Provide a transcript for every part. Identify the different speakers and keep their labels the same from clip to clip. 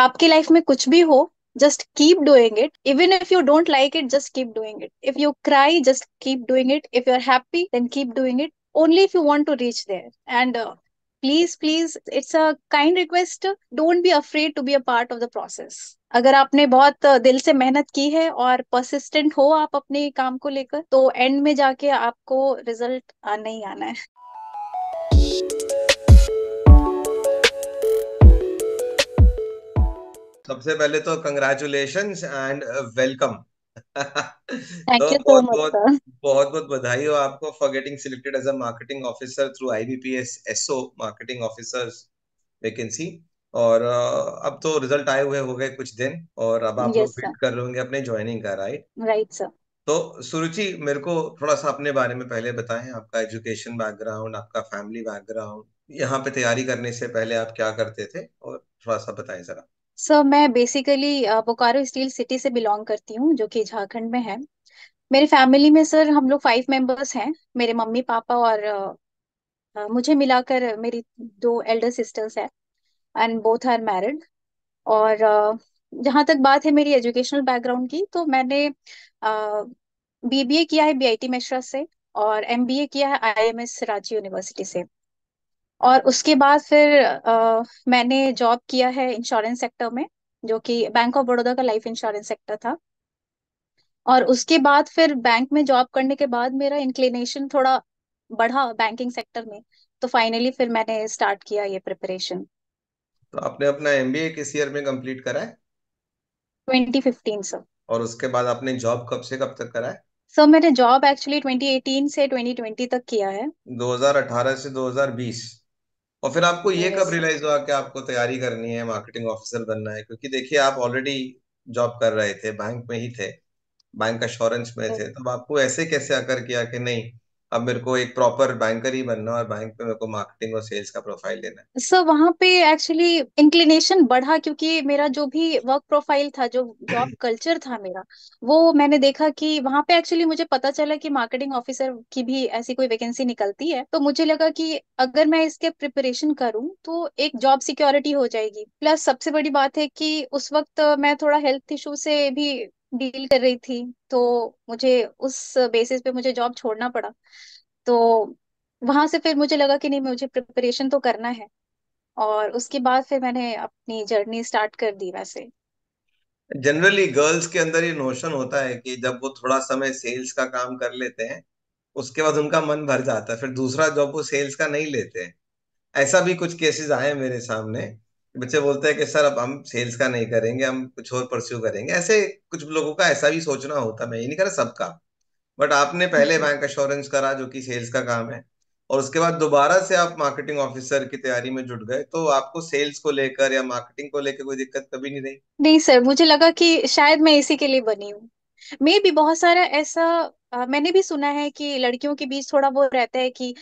Speaker 1: आपकी लाइफ में कुछ भी हो just keep doing it even if you don't like it just keep doing it if you cry just keep doing it if you are happy then keep doing it only if you want to reach there and please please it's a kind request don't be afraid to be a part of the process अगर आपने बहुत uh, दिल से मेहनत की है और persistent हो आप अपने काम को लेकर तो एंड में जाके आपको रिजल्ट uh, नहीं आना है
Speaker 2: सबसे पहले तो कंग्रेचुलेशन एंड वेलकम तो बहुत बहुत बहुत बहुत बधाई हो आपको for getting selected as a marketing officer through IBPS SO marketing officers vacancy और uh, अब तो रिजल्ट आए हुए हो गए कुछ दिन और अब आप yes, लोग फिट कर रहे होंगे अपने ज्वाइनिंग का राइट राइट सर तो सुरुचि मेरे को थोड़ा सा अपने बारे में पहले बताएं आपका एजुकेशन बैकग्राउंड आपका फैमिली बैकग्राउंड यहाँ पे तैयारी करने से पहले आप क्या करते थे और थोड़ा सा बताएं जरा
Speaker 1: सर मैं बेसिकली बोकारो स्टील सिटी से बिलोंग करती हूँ जो कि झारखंड में है मेरी फैमिली में सर हम लोग फाइव मेंबर्स हैं मेरे मम्मी पापा और uh, uh मुझे मिलाकर मेरी दो एल्डर सिस्टर्स हैं एंड बोथ आर मैरिड और uh, जहाँ तक बात है मेरी एजुकेशनल बैकग्राउंड की तो मैंने बीबीए uh, किया है बीआईटी मिश्रा से और एमबीए किया है आईएमएस रांची यूनिवर्सिटी से और उसके बाद फिर आ, मैंने जॉब किया है इंश्योरेंस सेक्टर में जो कि बैंक ऑफ बड़ौदा का लाइफ इंश्योरेंस सेक्टर था और उसके बाद फिर बैंक में जॉब करने के बाद मेरा इंक्लिनेशन थोड़ा बढ़ा बैंकिंग सेक्टर में तो फाइनली फिर मैंने स्टार्ट किया ये प्रिपरेशन
Speaker 2: तो आपने अपना एमबीए किस ईयर में कंप्लीट करा है
Speaker 1: 2015 सर
Speaker 2: और उसके बाद आपने जॉब कब से कब तक करा है
Speaker 1: सर मैंने जॉब एक्चुअली 2018 से 2020 तक किया है
Speaker 2: 2018 से 2020 और फिर आपको ये कब रियलाइज हुआ कि आपको तैयारी करनी है मार्केटिंग ऑफिसर बनना है क्योंकि देखिए आप ऑलरेडी जॉब कर रहे थे बैंक में ही थे बैंक अश्योरेंस में थे तब तो आपको ऐसे कैसे आकर किया कि नहीं अब मेरे को एक प्रॉपर बैंकर ही बनना और बैंक पे मेरे को मार्केटिंग और सेल्स का प्रोफाइल लेना
Speaker 1: है सर वहाँ पे एक्चुअली इंक्लिनेशन बढ़ा क्योंकि मेरा जो भी वर्क प्रोफाइल था जो जॉब कल्चर था मेरा वो मैंने देखा कि वहाँ पे एक्चुअली मुझे पता चला कि मार्केटिंग ऑफिसर की भी ऐसी कोई वैकेंसी निकलती है तो मुझे लगा कि अगर मैं इसके प्रिपरेशन करूँ तो एक जॉब सिक्योरिटी हो जाएगी प्लस सबसे बड़ी बात है कि उस वक्त मैं थोड़ा हेल्थ इशू से भी डील कर रही थी तो मुझे उस बेसिस पे मुझे जॉब छोड़ना पड़ा तो वहां से फिर मुझे लगा कि नहीं मुझे प्रिपरेशन तो करना है और उसके बाद फिर मैंने अपनी जर्नी स्टार्ट कर दी वैसे
Speaker 2: जनरली गर्ल्स के अंदर ये नोशन होता है कि जब वो थोड़ा समय सेल्स का काम कर लेते हैं उसके बाद उनका मन भर जाता है फिर दूसरा जॉब वो सेल्स का नहीं लेते हैं ऐसा भी कुछ केसेस आए मेरे सामने बच्चे बोलते हैं कि सर अब हम सेल्स का नहीं करेंगे हम कुछ और परस्यू करेंगे ऐसे कुछ लोगों का ऐसा भी सोचना होता मैं ये नहीं कर सबका बट आपने पहले बैंक अच्छा। अश्योरेंस करा जो कि सेल्स का काम है और उसके बाद दोबारा से आप मार्केटिंग ऑफिसर की तैयारी में जुट गए तो आपको सेल्स को लेकर या मार्केटिंग को लेकर कोई दिक्कत कभी नहीं रही
Speaker 1: नहीं सर मुझे लगा कि शायद मैं इसी के लिए बनी हूँ मे भी बहुत सारा ऐसा आ, मैंने भी सुना है कि लड़कियों के बीच थोड़ा वो रहता है कि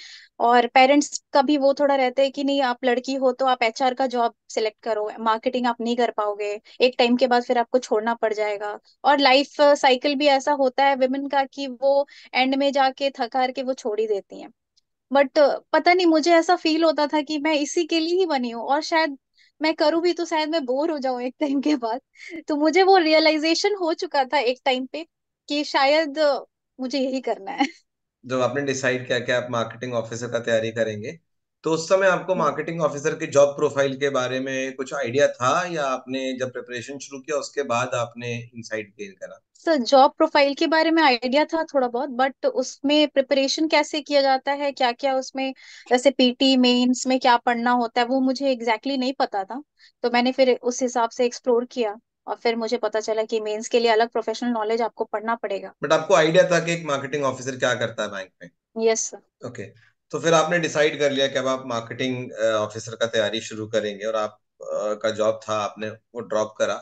Speaker 1: और पेरेंट्स का भी वो थोड़ा रहता है कि नहीं आप लड़की हो तो आप एचआर का जॉब सिलेक्ट करो मार्केटिंग आप नहीं कर पाओगे एक टाइम के बाद फिर आपको छोड़ना पड़ जाएगा और लाइफ साइकिल भी ऐसा होता है विमेन का कि वो एंड में जाके थक हार के वो छोड़ ही देती हैं बट पता नहीं मुझे ऐसा फील होता था कि मैं इसी के लिए ही बनी हूँ और शायद मैं करूँ भी तो शायद मैं बोर हो जाऊं एक टाइम के बाद तो मुझे वो रियलाइजेशन हो चुका था एक टाइम पे कि शायद मुझे यही करना है
Speaker 2: जब आपने डिसाइड किया कि आप मार्केटिंग ऑफिसर का तैयारी करेंगे तो उस समय आपको मार्केटिंग हम्म। ऑफिसर के जॉब प्रोफाइल के बारे में कुछ आइडिया था या आपने जब प्रिपरेशन शुरू किया उसके बाद आपने इनसाइट गेन करा
Speaker 1: सर जॉब प्रोफाइल के बारे में आइडिया था थोड़ा बहुत बट उसमें प्रिपरेशन कैसे किया जाता है क्या क्या उसमें जैसे पीटी मेंस में क्या पढ़ना होता है वो मुझे एग्जैक्टली exactly नहीं पता था तो मैंने फिर उस हिसाब से एक्सप्लोर किया और फिर मुझे पता चला कि मेंस के लिए अलग प्रोफेशनल नॉलेज आपको पढ़ना पड़ेगा
Speaker 2: बट आपको आइडिया था कि एक मार्केटिंग ऑफिसर क्या करता है बैंक
Speaker 1: में यस
Speaker 2: सर ओके तो फिर आपने डिसाइड कर लिया कि अब आप मार्केटिंग ऑफिसर uh, का तैयारी शुरू करेंगे और आप uh, का जॉब था आपने वो ड्रॉप करा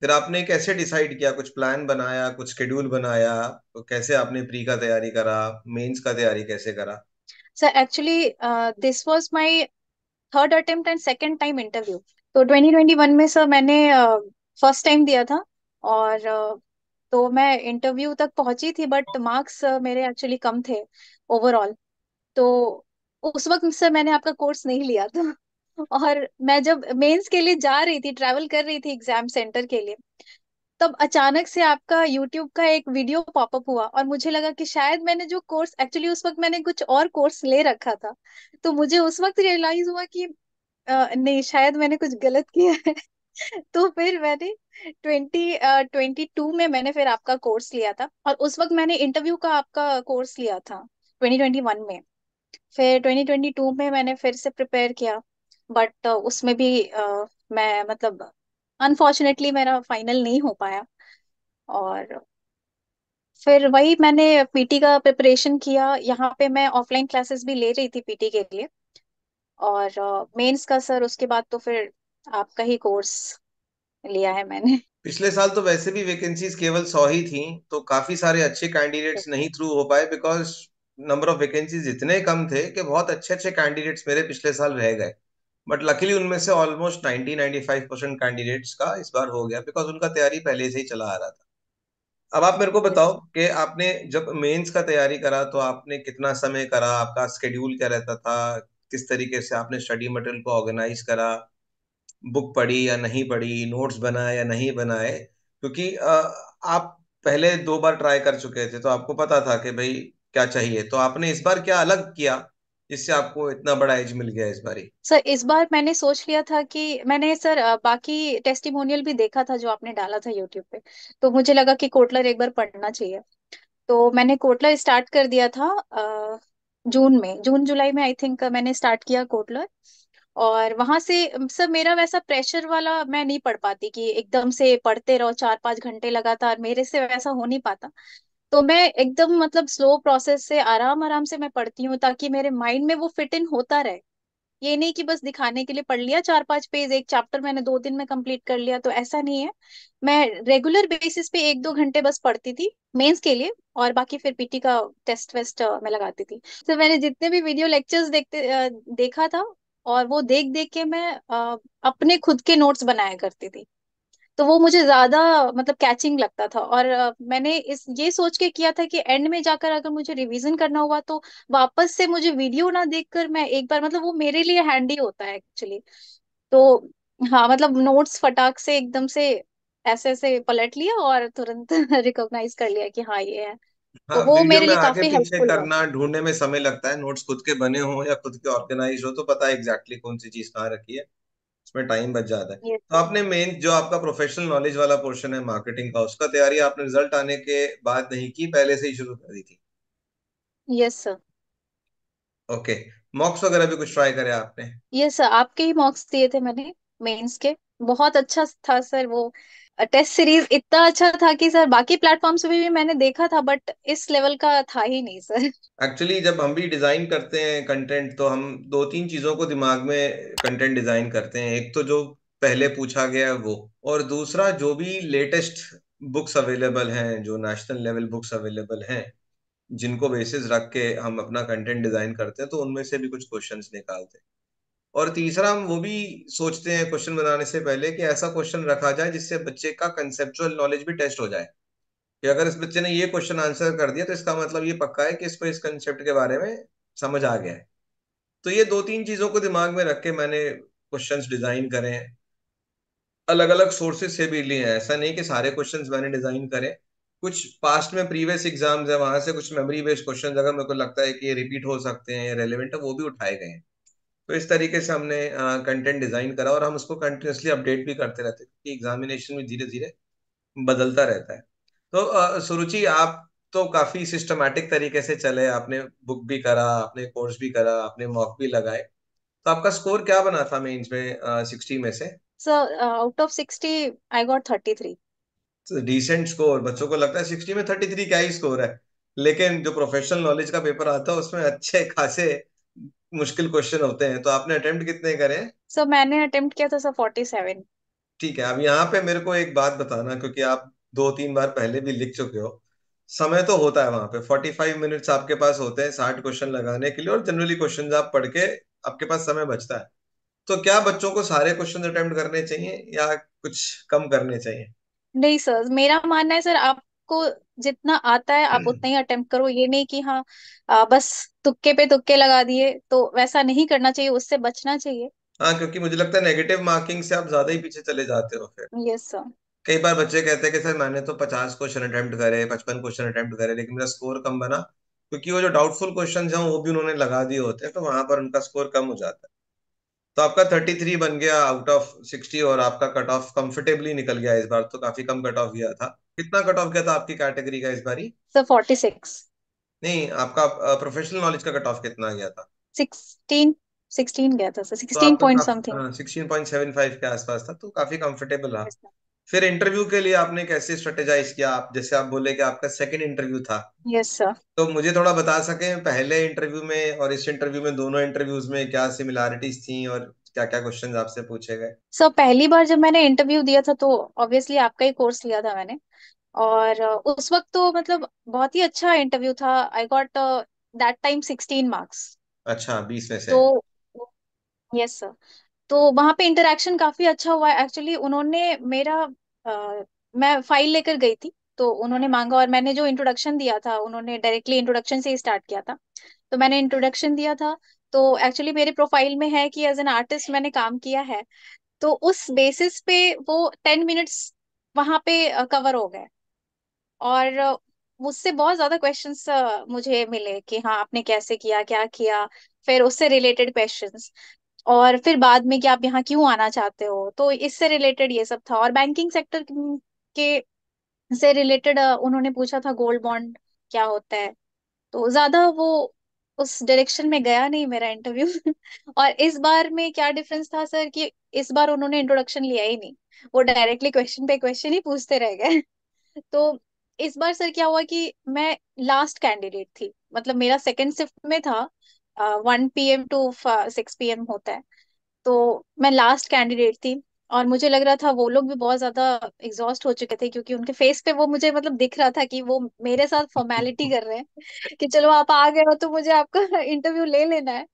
Speaker 2: फिर आपने कैसे डिसाइड किया कुछ प्लान बनाया कुछ शेड्यूल बनाया तो कैसे आपने प्री का तैयारी करा मेंस का तैयारी कैसे करा
Speaker 1: sir actually this was my third attempt and second time interview तो 2021 में सर मैंने फर्स्ट uh, टाइम दिया था और uh, तो मैं इंटरव्यू तक पहुंची थी बट मार्क्स uh, मेरे एक्चुअली कम थे ओवरऑल तो उस वक्त सर मैंने आपका कोर्स नहीं लिया था और मैं जब मेंस के लिए जा रही थी ट्रैवल कर रही थी एग्जाम सेंटर के लिए तब अचानक से आपका यूट्यूब का एक वीडियो पॉपअप हुआ और मुझे लगा कि शायद मैंने जो कोर्स एक्चुअली उस वक्त मैंने कुछ और कोर्स ले रखा था तो मुझे उस वक्त रियलाइज हुआ कि आ, नहीं शायद मैंने कुछ गलत किया है तो फिर मैंने ट्वेंटी ट्वेंटी टू में मैंने फिर आपका कोर्स लिया था और उस वक्त मैंने इंटरव्यू का आपका कोर्स लिया था ट्वेंटी ट्वेंटी वन में फिर 2022 में मैंने फिर से प्रिपेयर किया बट uh, उसमें भी अ, uh, मैं मतलब अनफॉर्चुनेटली मेरा फाइनल नहीं हो पाया और फिर वही मैंने पीटी का प्रिपरेशन किया यहाँ पे मैं ऑफलाइन क्लासेस भी ले रही थी पीटी के लिए और मेंस uh, का सर उसके बाद तो फिर आपका ही कोर्स लिया है मैंने
Speaker 2: पिछले साल तो वैसे भी वैकेंसीज केवल सौ ही थी तो काफी सारे अच्छे कैंडिडेट्स नहीं थ्रू हो पाए बिकॉज नंबर ऑफ वैकेंसीज इतने कम थे कि बहुत अच्छे अच्छे कैंडिडेट्स मेरे पिछले साल रह गए बट लकीली उनमें से almost ninety five percent candidates का इस बार हो गया बिकॉज उनका तैयारी पहले से ही चला आ रहा था अब आप मेरे को बताओ कि आपने जब मेंस का तैयारी करा तो आपने कितना समय करा आपका स्केड्यूल क्या रहता था किस तरीके से आपने स्टडी मटेरियल को ऑर्गेनाइज करा बुक पढ़ी या नहीं पढ़ी नोट्स बनाए या नहीं बनाए क्योंकि आप पहले दो बार ट्राई कर चुके थे तो आपको पता था कि भाई क्या चाहिए तो आपने इस बार क्या अलग किया जिससे आपको इतना बड़ा एज मिल गया इस बारी
Speaker 1: सर इस बार मैंने सोच लिया था कि मैंने सर बाकी टेस्टिमोनियल भी देखा था जो आपने डाला था यूट्यूब पे तो मुझे लगा कि कोटलर एक बार पढ़ना चाहिए तो मैंने कोटलर स्टार्ट कर दिया था जून में जून जुलाई में आई थिंक मैंने स्टार्ट किया कोटलर और वहां से सर मेरा वैसा प्रेशर वाला मैं नहीं पढ़ पाती कि एकदम से पढ़ते रहो चार पांच घंटे लगातार मेरे से वैसा हो नहीं पाता तो मैं एकदम मतलब स्लो प्रोसेस से आराम आराम से मैं पढ़ती हूँ ताकि मेरे माइंड में वो फिट इन होता रहे ये नहीं कि बस दिखाने के लिए पढ़ लिया चार पांच पेज एक चैप्टर मैंने दो दिन में कंप्लीट कर लिया तो ऐसा नहीं है मैं रेगुलर बेसिस पे एक दो घंटे बस पढ़ती थी मेंस के लिए और बाकी फिर पीटी का टेस्ट वेस्ट मैं लगाती थी तो मैंने जितने भी वीडियो लेक्चर्स देखते देखा था और वो देख देख के मैं अपने खुद के नोट्स बनाया करती थी तो वो मुझे ज्यादा मतलब कैचिंग लगता था और मैंने इस ये सोच के किया था कि एंड में जाकर अगर मुझे रिवीजन करना हुआ तो वापस से मुझे वीडियो ना देखकर मैं एक बार मतलब वो मेरे लिए हैंडी होता है एक्चुअली तो हाँ मतलब नोट्स फटाक से एकदम से ऐसे ऐसे पलट लिया और तुरंत रिकॉग्नाइज कर लिया कि हाँ ये है तो हाँ तो वो वीडियो मेरे में लिए आगे काफी पीछे हेल्पफुल हुआ करना
Speaker 2: ढूंढने में समय लगता है नोट्स खुद के बने हो या खुद के ऑर्गेनाइज हो तो पता है एग्जैक्टली exactly कौन सी चीज कहाँ रखी है उसमें टाइम बच जाता है yes. तो आपने मेन जो आपका प्रोफेशनल नॉलेज वाला पोर्शन है मार्केटिंग का उसका तैयारी आपने रिजल्ट आने के बाद नहीं की पहले से ही शुरू कर दी थी यस सर ओके मॉक्स वगैरह भी कुछ ट्राई करे आपने
Speaker 1: यस yes, सर आपके ही मॉक्स दिए थे मैंने मेंस के बहुत अच्छा था सर वो टेस्ट सीरीज इतना अच्छा था कि सर बाकी प्लेटफॉर्म्स पे भी मैंने देखा था बट इस लेवल का था ही नहीं सर
Speaker 2: एक्चुअली जब हम भी डिजाइन करते हैं कंटेंट तो हम दो तीन चीजों को दिमाग में कंटेंट डिजाइन करते हैं एक तो जो पहले पूछा गया है वो और दूसरा जो भी लेटेस्ट बुक्स अवेलेबल हैं जो नेशनल लेवल बुक्स अवेलेबल हैं जिनको बेसिस रख के हम अपना कंटेंट डिजाइन करते हैं तो उनमें से भी कुछ क्वेश्चंस निकालते हैं और तीसरा हम वो भी सोचते हैं क्वेश्चन बनाने से पहले कि ऐसा क्वेश्चन रखा जाए जिससे बच्चे का कंसेप्चुअल नॉलेज भी टेस्ट हो जाए कि अगर इस बच्चे ने ये क्वेश्चन आंसर कर दिया तो इसका मतलब ये पक्का है कि इसको इस कंसेप्ट के बारे में समझ आ गया है तो ये दो तीन चीजों को दिमाग में रख के मैंने क्वेश्चन डिजाइन करे हैं अलग अलग सोर्सेज से भी लिए हैं ऐसा नहीं कि सारे क्वेश्चन मैंने डिजाइन करे कुछ पास्ट में प्रीवियस एग्जाम्स है वहां से कुछ मेमोरी बेस्ड क्वेश्चन अगर मेरे को लगता है कि ये रिपीट हो सकते हैं रेलिवेंट है वो भी उठाए गए हैं तो इस तरीके से हमने कंटेंट डिजाइन करा और हम उसको कंटिन्यूसली अपडेट भी करते रहते क्योंकि एग्जामिनेशन में धीरे धीरे बदलता रहता है तो सुरुचि आप तो काफी सिस्टमैटिक तरीके से चले आपने बुक भी करा आपने कोर्स भी करा आपने मॉक भी लगाए तो आपका स्कोर क्या बना था मेंस में सिक्सटी में से
Speaker 1: sir out of sixty I got thirty three
Speaker 2: decent score बच्चों को लगता है सिक्सटी में थर्टी थ्री क्या ही स्कोर है लेकिन जो प्रोफेशनल नॉलेज का पेपर आता है उसमें अच्छे खासे मुश्किल क्वेश्चन होते हैं तो आपने अटेम्प्ट कितने करे
Speaker 1: सर मैंने अटेम्प्ट किया था सर फोर्टी सेवन
Speaker 2: ठीक है अब यहाँ पे मेरे को एक बात बताना क्योंकि आप दो तीन बार पहले भी लिख चुके हो समय तो होता है वहां पे फोर्टी फाइव मिनट्स आपके पास होते हैं साठ क्वेश्चन लगाने के लिए और जनरली क्वेश्चन आप पढ़ के आपके पास समय बचता है तो क्या बच्चों को सारे क्वेश्चन अटेम्प्ट करने चाहिए या कुछ कम करने चाहिए
Speaker 1: नहीं सर मेरा मानना है सर आपको जितना आता है आप उतना हम्म। ही अटेम्प्ट करो ये नहीं कि हाँ आ, बस तुक्के पे तुक्के लगा दिए तो वैसा नहीं करना चाहिए उससे बचना चाहिए
Speaker 2: हाँ क्योंकि मुझे लगता है नेगेटिव मार्किंग से आप ज्यादा ही पीछे चले जाते हो
Speaker 1: फिर यस सर
Speaker 2: कई बार बच्चे कहते हैं कि सर मैंने तो पचास क्वेश्चन अटेम्प्ट करे पचपन क्वेश्चन अटेम्प्ट करे लेकिन मेरा स्कोर कम बना क्योंकि वो जो डाउटफुल क्वेश्चन है वो भी उन्होंने लगा दिए होते हैं तो वहां पर उनका स्कोर कम हो जाता है तो आपका थर्टी थ्री बन गया आउट ऑफ सिक्सटी और आपका कट ऑफ कंफर्टेबली निकल गया इस बार तो काफी कम कट ऑफ गया था कितना कट ऑफ गया था आपकी कैटेगरी का इस बारी
Speaker 1: सर फोर्टी सिक्स
Speaker 2: नहीं आपका प्रोफेशनल नॉलेज का कट ऑफ कितना गया था
Speaker 1: सिक्सटीन सिक्सटीन गया था sir sixteen point something
Speaker 2: sixteen point seven five के आसपास था तो काफी कंफर्टेबल रहा फिर इंटरव्यू के लिए आपने कैसे स्ट्रेटेजाइज किया आप जैसे आप बोले कि आपका सेकंड इंटरव्यू था यस yes, सर तो मुझे थोड़ा बता सके पहले इंटरव्यू में और इस इंटरव्यू में दोनों इंटरव्यूज में क्या सिमिलैरिटीज थी और क्या क्या क्वेश्चन आपसे पूछे गए
Speaker 1: सर पहली बार जब मैंने इंटरव्यू दिया था तो ऑब्वियसली आपका ही कोर्स लिया था मैंने और उस वक्त तो मतलब बहुत ही अच्छा इंटरव्यू था I got that time sixteen marks
Speaker 2: अच्छा बीस में से तो
Speaker 1: यस सर तो वहाँ पे इंटरेक्शन काफी अच्छा हुआ एक्चुअली उन्होंने मेरा आ, uh, मैं फाइल लेकर गई थी तो उन्होंने मांगा और मैंने जो इंट्रोडक्शन दिया था उन्होंने डायरेक्टली इंट्रोडक्शन से ही स्टार्ट किया था तो मैंने इंट्रोडक्शन दिया था तो एक्चुअली मेरे प्रोफाइल में है कि एज एन आर्टिस्ट मैंने काम किया है तो उस बेसिस पे वो टेन मिनट्स वहां पे कवर हो गए और मुझसे बहुत ज्यादा क्वेश्चन मुझे मिले कि हाँ आपने कैसे किया क्या किया फिर उससे रिलेटेड क्वेश्चन और फिर बाद में कि आप यहाँ क्यों आना चाहते हो तो इससे रिलेटेड ये सब था और बैंकिंग सेक्टर के से रिलेटेड उन्होंने पूछा था गोल्ड बॉन्ड क्या होता है तो ज्यादा वो उस डायरेक्शन में गया नहीं मेरा इंटरव्यू और इस बार में क्या डिफरेंस था सर कि इस बार उन्होंने इंट्रोडक्शन लिया ही नहीं वो डायरेक्टली क्वेश्चन पे क्वेश्चन ही पूछते रह गए तो इस बार सर क्या हुआ कि मैं लास्ट कैंडिडेट थी मतलब मेरा सेकंड शिफ्ट में था one PM to six AM होता है तो मैं लास्ट कैंडिडेट थी और मुझे लग रहा था वो लोग भी बहुत ज्यादा एग्जॉस्ट हो चुके थे क्योंकि उनके फेस पे वो मुझे मतलब दिख रहा था कि वो मेरे साथ फॉर्मेलिटी कर रहे हैं कि चलो आप आ गए हो तो मुझे आपका इंटरव्यू ले लेना है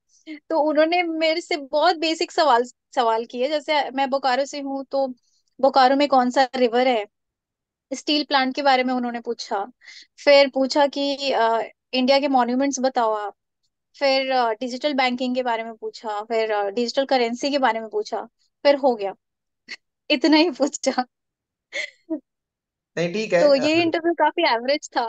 Speaker 1: तो उन्होंने मेरे से बहुत बेसिक सवाल सवाल किए जैसे मैं बोकारो से हूँ तो बोकारो में कौन सा रिवर है स्टील प्लांट के बारे में उन्होंने पूछा फिर पूछा कि आ, इंडिया के मॉन्यूमेंट्स बताओ आप फिर डिजिटल बैंकिंग के बारे में पूछा फिर डिजिटल करेंसी के बारे में पूछा फिर हो गया इतना ही पूछा
Speaker 2: नहीं ठीक है तो ये
Speaker 1: इंटरव्यू काफी एवरेज था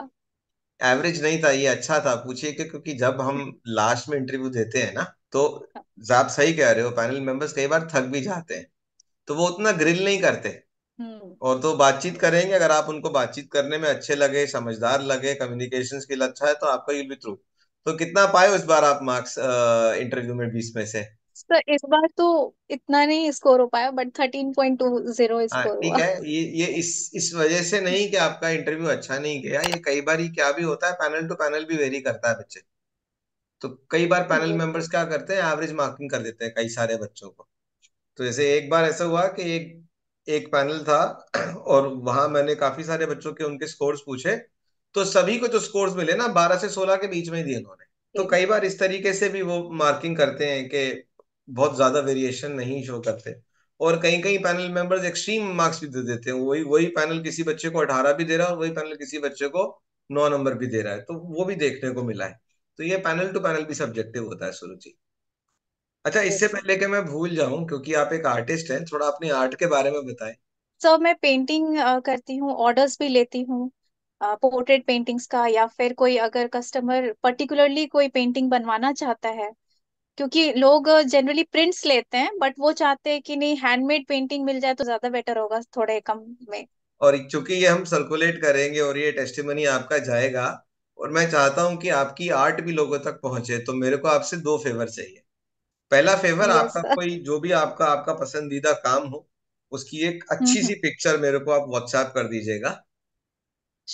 Speaker 2: एवरेज नहीं था ये अच्छा था पूछिए कि क्योंकि जब हम लास्ट में इंटरव्यू देते हैं ना तो आप हाँ। सही कह रहे हो पैनल मेंबर्स कई बार थक भी जाते हैं तो वो उतना ग्रिल नहीं करते हम्म। और तो बातचीत करेंगे अगर आप उनको बातचीत करने में अच्छे लगे समझदार लगे कम्युनिकेशन स्किल अच्छा है तो आपका यूल भी थ्रू तो कितना पाए इस बार आप मार्क्स इंटरव्यू में बीस में से
Speaker 1: इस तो इस बार तो इतना नहीं स्कोर हो पाया but thirteen point two zero हाँ स्कोर ठीक हुआ है
Speaker 2: ये ये इस इस वजह से नहीं कि आपका इंटरव्यू अच्छा नहीं गया ये कई बार ही क्या भी होता है पैनल टू पैनल भी वेरी करता है बच्चे तो कई बार पैनल मेंबर्स क्या करते हैं एवरेज मार्किंग कर देते हैं कई सारे बच्चों को तो जैसे एक बार ऐसा हुआ कि एक एक पैनल था और वहां मैंने काफी सारे बच्चों के उनके स्कोर्स पूछे तो सभी को जो स्कोर्स मिले ना बारह से सोलह के बीच में ही दिए उन्होंने तो कई बार इस तरीके से भी वो मार्किंग करते हैं कि बहुत ज्यादा वेरिएशन नहीं शो करते और कहीं कहीं पैनल मेंबर्स एक्सट्रीम मार्क्स भी दे देते हैं वही वही पैनल किसी बच्चे को अठारह भी दे रहा है और वही पैनल किसी बच्चे को नौ नंबर भी दे रहा है तो वो भी देखने को मिला है तो ये पैनल टू पैनल भी सब्जेक्टिव होता है सुरुचि अच्छा इससे पहले के मैं भूल जाऊं क्योंकि आप एक आर्टिस्ट हैं थोड़ा अपने आर्ट के बारे में बताएं
Speaker 1: सर मैं पेंटिंग करती हूँ ऑर्डर्स भी लेती हूँ पोर्ट्रेट पेंटिंग्स का या फिर कोई अगर कस्टमर पर्टिकुलरली कोई पेंटिंग बनवाना चाहता है क्योंकि लोग जनरली प्रिंट्स लेते हैं बट वो चाहते हैं कि नहीं हैंडमेड पेंटिंग मिल जाए तो ज्यादा बेटर होगा थोड़े कम में
Speaker 2: और चूंकि ये हम सर्कुलेट करेंगे और ये टेस्टिमनी आपका जाएगा और मैं चाहता हूं कि आपकी आर्ट भी लोगों तक पहुंचे तो मेरे को आपसे दो फेवर चाहिए पहला फेवर आपका sir. कोई जो भी आपका आपका पसंदीदा काम हो उसकी एक अच्छी हम्म, सी पिक्चर हम्म। मेरे को आप व्हाट्सएप कर दीजिएगा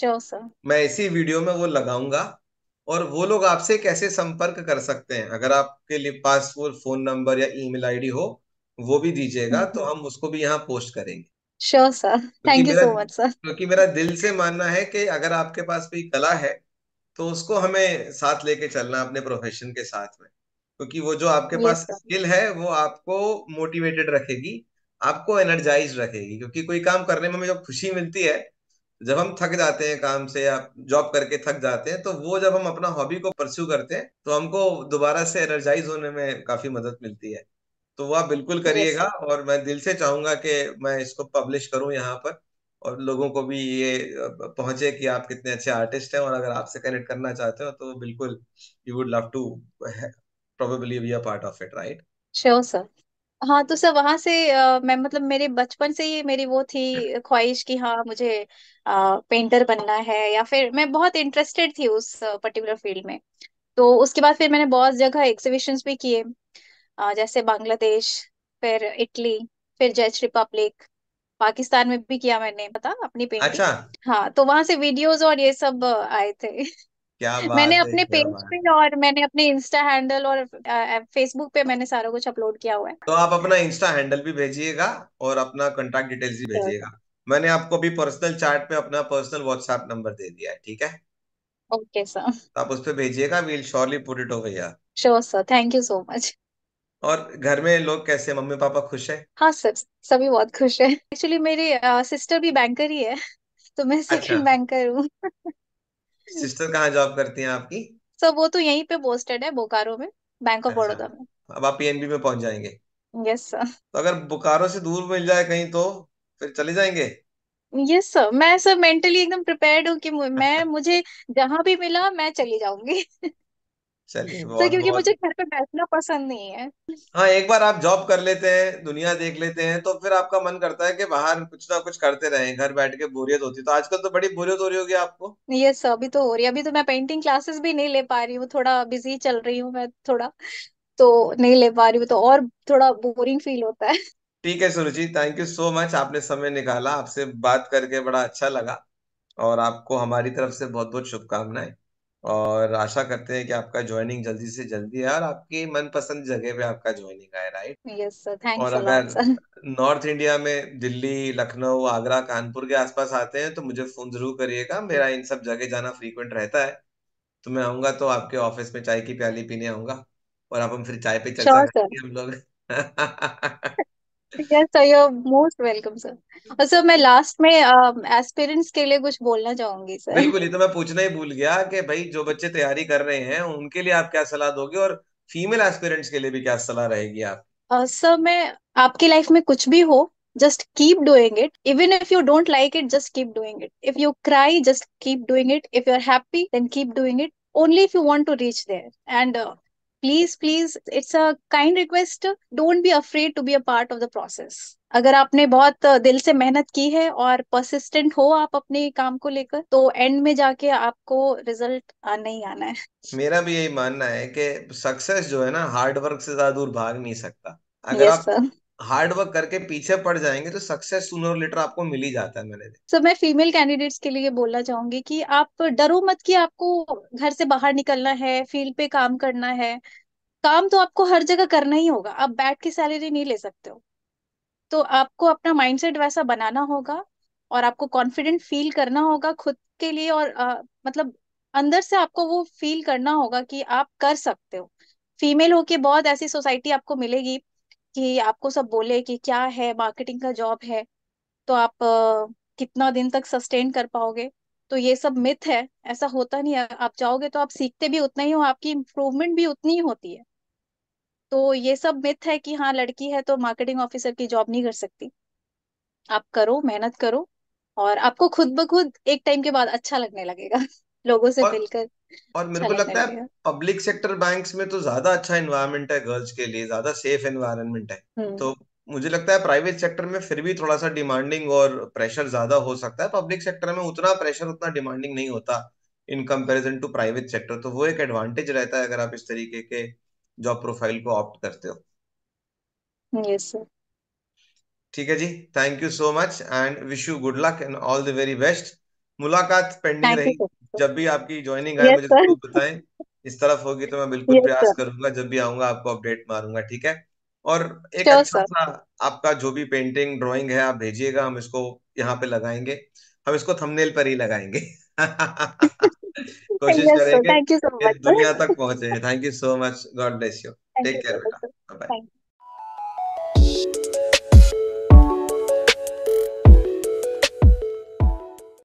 Speaker 2: श्योर सर मैं इसी वीडियो में वो लगाऊंगा और वो लोग आपसे कैसे संपर्क कर सकते हैं अगर आपके लिए पास वो फोन नंबर या ईमेल आईडी हो वो भी दीजिएगा तो हम उसको भी यहाँ पोस्ट करेंगे
Speaker 1: sure sir thank you so much sir
Speaker 2: क्योंकि मेरा दिल से मानना है कि अगर आपके पास कोई कला है तो उसको हमें साथ लेके चलना अपने प्रोफेशन के साथ में क्योंकि वो जो आपके पास स्किल है वो आपको मोटिवेटेड रखेगी आपको एनर्जाइज रखेगी क्योंकि कोई काम करने में हमें जो खुशी मिलती है जब हम थक जाते हैं काम से या जॉब करके थक जाते हैं तो वो जब हम अपना हॉबी को परस्यू करते हैं तो हमको दोबारा से एनर्जाइज होने में काफी मदद मिलती है तो वह बिल्कुल करिएगा और मैं दिल से चाहूंगा कि मैं इसको पब्लिश करूं यहाँ पर और लोगों को भी ये पहुंचे कि आप कितने अच्छे आर्टिस्ट हैं और अगर आपसे कनेक्ट करना चाहते हो तो बिल्कुल you would love to probably be a part of it right
Speaker 1: sure sir हाँ तो सर वहां से आ, मैं मतलब मेरे बचपन से ही मेरी वो थी ख्वाहिश कि हाँ मुझे पेंटर बनना है या फिर मैं बहुत इंटरेस्टेड थी उस पर्टिकुलर फील्ड में तो उसके बाद फिर मैंने बहुत जगह एग्जीबिशंस भी किए जैसे बांग्लादेश फिर इटली फिर जेक रिपब्लिक पाकिस्तान में भी किया मैंने पता अपनी पेंटिंग अच्छा हाँ तो वहां से वीडियोस और ये सब आए थे क्या बात मैंने है अपने क्या पेज बात पे और मैंने अपने इंस्टा हैंडल और फेसबुक पे मैंने सारा कुछ अपलोड किया हुआ है
Speaker 2: तो आप अपना इंस्टा हैंडल भी भेजिएगा और अपना कॉन्टेक्ट डिटेल्स भी भेजिएगा मैंने आपको भी पर्सनल चैट पे अपना पर्सनल व्हाट्सएप नंबर दे दिया है ठीक है ओके सर तो आप उस पर भेजिएगा we'll surely put it over here
Speaker 1: sure sir thank you so much
Speaker 2: और घर में लोग कैसे मम्मी पापा खुश है
Speaker 1: हाँ सर सभी बहुत खुश है एक्चुअली मेरी सिस्टर भी बैंकर ही है तो मैं सेकंड अच्छा बैंकर हूँ
Speaker 2: सिस्टर कहाँ जॉब करती हैं आपकी
Speaker 1: सर वो तो यहीं पे पोस्टेड है बोकारो में बैंक ऑफ अच्छा बड़ौदा में
Speaker 2: अब आप पीएनबी में पहुंच जाएंगे
Speaker 1: यस सर तो
Speaker 2: अगर बोकारो से दूर मिल जाए कहीं तो फिर चले जाएंगे
Speaker 1: यस सर मैं सर मेंटली एकदम प्रिपेयर्ड हूँ कि मैं मुझे जहां भी मिला मैं चली जाऊंगी
Speaker 2: चलिए बहुत हम्म, तो क्योंकि बहुत मुझे
Speaker 1: घर पे बैठना पसंद नहीं है
Speaker 2: हाँ एक बार आप जॉब कर लेते हैं दुनिया देख लेते हैं तो फिर आपका मन करता है कि बाहर कुछ ना कुछ करते रहे घर बैठ के बोरियत होती है तो आजकल तो बड़ी बोरियत हो रही होगी आपको
Speaker 1: ये सब अभी तो हो रही है अभी तो मैं पेंटिंग क्लासेस भी नहीं ले पा रही हूँ थोड़ा बिजी चल रही हूँ मैं थोड़ा तो नहीं ले पा रही हूँ तो और थोड़ा बोरिंग फील होता है
Speaker 2: ठीक है Suruchi thank you so much आपने समय निकाला आपसे बात करके बड़ा अच्छा लगा और आपको हमारी तरफ से बहुत बहुत शुभकामनाएं और आशा करते हैं कि आपका ज्वाइनिंग जल्दी से जल्दी है और आपकी मनपसंद जगह पे आपका ज्वाइनिंग आए
Speaker 1: राइट यस सर थैंक और अगर
Speaker 2: नॉर्थ इंडिया में दिल्ली लखनऊ आगरा कानपुर के आसपास आते हैं तो मुझे फोन जरूर करिएगा मेरा इन सब जगह जाना फ्रीक्वेंट रहता है तो मैं आऊंगा तो आपके ऑफिस में चाय की प्याली पीने आऊंगा और आप हम फिर चाय पे चर्चा करेंगे हम लोग
Speaker 1: yes sir you most welcome sir और सर मैं लास्ट में एस्पिरेंट्स um, के लिए कुछ बोलना चाहूंगी सर बिल्कुल
Speaker 2: ये तो मैं पूछना ही भूल गया कि भाई जो बच्चे तैयारी कर रहे हैं उनके लिए आप क्या सलाह दोगे और फीमेल एस्पिरेंट्स के लिए भी क्या सलाह रहेगी
Speaker 1: आप सर uh, मैं आपकी लाइफ में कुछ भी हो just keep doing it even if you don't like it just keep doing it if you cry just keep doing it if you are happy then keep doing it only if you want to reach there and please please it's a kind request don't be afraid to be a part of the process अगर आपने बहुत दिल से मेहनत की है और persistent हो आप अपने काम को लेकर तो एंड में जाके आपको रिजल्ट आना ही आना है
Speaker 2: मेरा भी यही मानना है कि सक्सेस जो है ना हार्ड वर्क से ज्यादा दूर भाग नहीं सकता अगर yes, आप हार्ड वर्क करके पीछे पड़ जाएंगे तो सक्सेस सुनर लेटर आपको मिल ही जाता है मैंने
Speaker 1: सर so, मैं फीमेल कैंडिडेट्स के लिए बोलना चाहूंगी कि आप डरो मत कि आपको घर से बाहर निकलना है फील्ड पे काम करना है काम तो आपको हर जगह करना ही होगा आप बैठ के सैलरी नहीं ले सकते हो तो आपको अपना माइंडसेट वैसा बनाना होगा और आपको कॉन्फिडेंट फील करना होगा खुद के लिए और आ, मतलब अंदर से आपको वो फील करना होगा कि आप कर सकते हो फीमेल होके बहुत ऐसी सोसाइटी आपको मिलेगी कि आपको सब बोले कि क्या है मार्केटिंग का जॉब है तो आप आ, कितना दिन तक सस्टेन कर पाओगे तो ये सब मिथ है ऐसा होता नहीं है आप जाओगे तो आप सीखते भी उतना ही हो आपकी इम्प्रूवमेंट भी उतनी ही होती है तो ये सब मिथ है कि हाँ लड़की है तो मार्केटिंग ऑफिसर की जॉब नहीं कर सकती आप करो मेहनत करो और आपको खुद ब खुद एक टाइम के बाद अच्छा लगने लगेगा लोगों से और, मिलकर
Speaker 2: और मेरे को लगता है पब्लिक सेक्टर बैंक्स में तो ज्यादा अच्छा एनवायरमेंट है गर्ल्स के लिए ज्यादा सेफ एनवायरमेंट है हम्म। तो मुझे लगता है प्राइवेट सेक्टर में फिर भी थोड़ा सा डिमांडिंग और प्रेशर ज्यादा हो सकता है पब्लिक सेक्टर में उतना प्रेशर उतना डिमांडिंग नहीं होता in comparison to private sector तो वो एक एडवांटेज रहता है अगर आप इस तरीके के जॉब प्रोफाइल को ऑप्ट करते
Speaker 1: हो यस सर
Speaker 2: ठीक है जी thank you so much and wish you good luck and all the very best मुलाकात पेंडिंग रही जब भी आपकी ज्वाइनिंग आए मुझे जरूर बताएं इस तरफ होगी तो मैं बिल्कुल प्रयास करूंगा जब भी आऊंगा आपको अपडेट मारूंगा ठीक है और
Speaker 1: एक अच्छा सा
Speaker 2: आपका जो भी पेंटिंग ड्राइंग है आप भेजिएगा हम इसको यहाँ पे लगाएंगे हम इसको थंबनेल पर ही लगाएंगे
Speaker 1: कोशिश करेंगे
Speaker 2: दुनिया तक पहुंचे thank you so much God bless you take care बेटा बाय